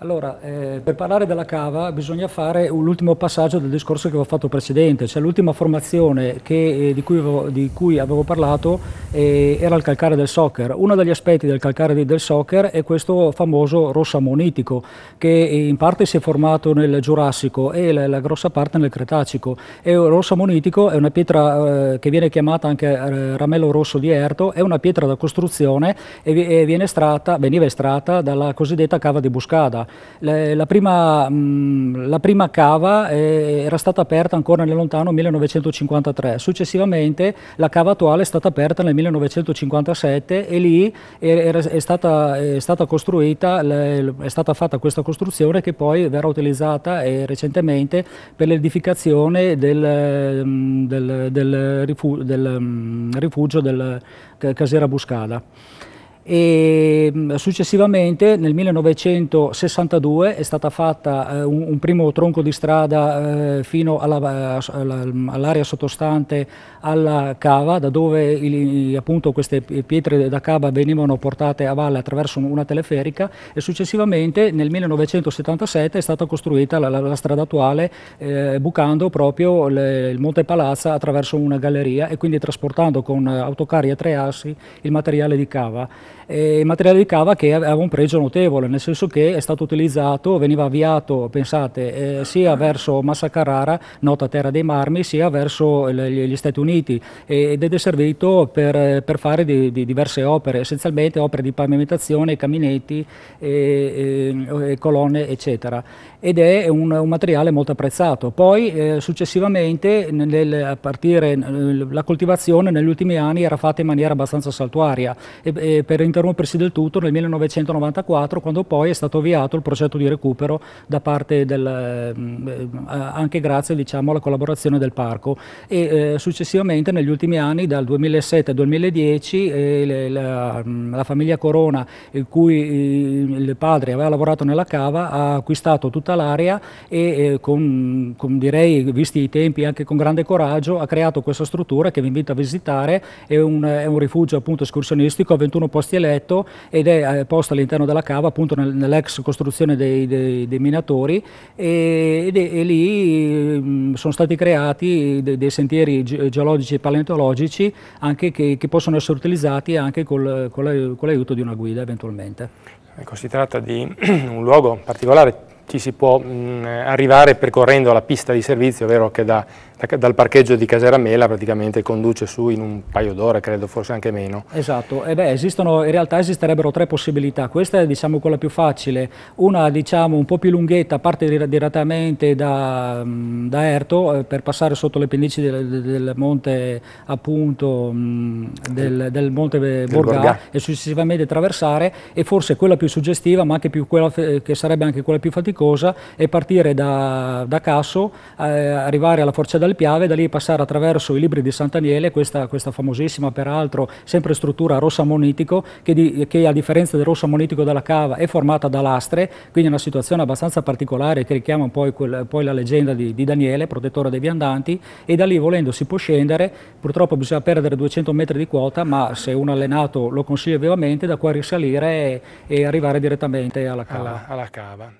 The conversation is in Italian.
Allora, eh, per parlare della cava bisogna fare l'ultimo passaggio del discorso che avevo fatto precedente, cioè l'ultima formazione che, eh, di, cui avevo, di, cui avevo, parlato eh, era il calcare del soccer. Uno degli aspetti del calcare del soccer è questo famoso rosso ammonitico che in parte si è formato nel Giurassico e la, la grossa parte nel Cretacico. E il rosso ammonitico è una pietra eh, che viene chiamata anche eh, ramello rosso di Erto, è una pietra da costruzione e, e estratta, veniva estratta dalla cosiddetta cava di Buscada la, la, prima, mh, mm, la prima, cava eh, era stata aperta ancora nel lontano 1953, successivamente la cava attuale è stata aperta nel 1957 e lì er-, era, è, stata, è, stata, costruita, è stata fatta questa costruzione che poi verrà utilizzata eh, recentemente per l'edificazione del, mm, del, del, rifu del mh, mm, rifugio del Casera Buscada e ehm, successivamente nel 1962 è stata fatta eh, un, un, primo tronco di strada eh, fino all'area all sottostante alla cava da dove il, appunto queste pietre da cava venivano portate a valle attraverso una teleferica e successivamente nel 1977 è stata costruita la, la, la strada attuale eh, bucando proprio le, il Monte Palazza attraverso una galleria e quindi trasportando con autocarri a tre assi il materiale di cava eh, materiale di cava che aveva un pregio notevole, nel senso che è stato utilizzato, veniva avviato, pensate, eh, sia verso Massa Carrara, nota terra dei marmi, sia verso gli Stati Uniti ed è servito per, per fare di, di diverse opere, essenzialmente opere di pavimentazione, caminetti, eh, colonne, eccetera. Ed è un, un materiale molto apprezzato. Poi eh, successivamente, nel, a partire, la coltivazione negli ultimi anni era fatta in maniera abbastanza saltuaria e, e per interrompersi del tutto nel 1994 quando poi è stato avviato il progetto di recupero da parte del, ehm, eh, anche grazie diciamo, alla collaborazione del parco e eh, successivamente negli ultimi anni dal 2007 al 2010 eh, la, mm, la, famiglia Corona il cui il padre aveva lavorato nella cava ha acquistato tutta l'area e eh, con, con, direi visti i tempi anche con grande coraggio ha creato questa struttura che vi invito a visitare è un, è un rifugio appunto escursionistico a 21 posti Castieletto ed è eh, posto all'interno della cava, appunto nell'ex costruzione dei, dei, dei minatori e, e, e lì sono stati creati dei, dei sentieri geologici e paleontologici anche che, che, possono essere utilizzati anche col, con l'aiuto di una guida eventualmente. Ecco, si tratta di un luogo particolare, ci si può mh, mm, arrivare percorrendo la pista di servizio, ovvero che da, da, dal parcheggio di Caseramela praticamente conduce su in un paio d'ore, credo forse anche meno. Esatto, e eh beh, esistono, in realtà esisterebbero tre possibilità, questa è diciamo quella più facile, una diciamo un po' più lunghetta, parte direttamente da, mm, da Erto eh, per passare sotto le pendici del, del monte appunto mm, del, del, monte del Borgà, e successivamente traversare, e forse quella più suggestiva ma anche più quella, eh, che sarebbe anche quella più faticosa cosa e partire da, da Casso, eh, arrivare alla Forcella del Piave, da lì passare attraverso i libri di Sant'Aniele, questa, questa famosissima peraltro sempre struttura rossa monitico che, di, che, a differenza del rosso monitico della cava è formata da lastre, quindi è una situazione abbastanza particolare che richiama poi, quel, poi la leggenda di, di, Daniele, protettore dei viandanti, e da lì volendo si può scendere, purtroppo bisogna perdere 200 metri di quota, ma se un allenato lo consiglia vivamente, da qua risalire e, e arrivare direttamente alla cava. Alla, alla cava.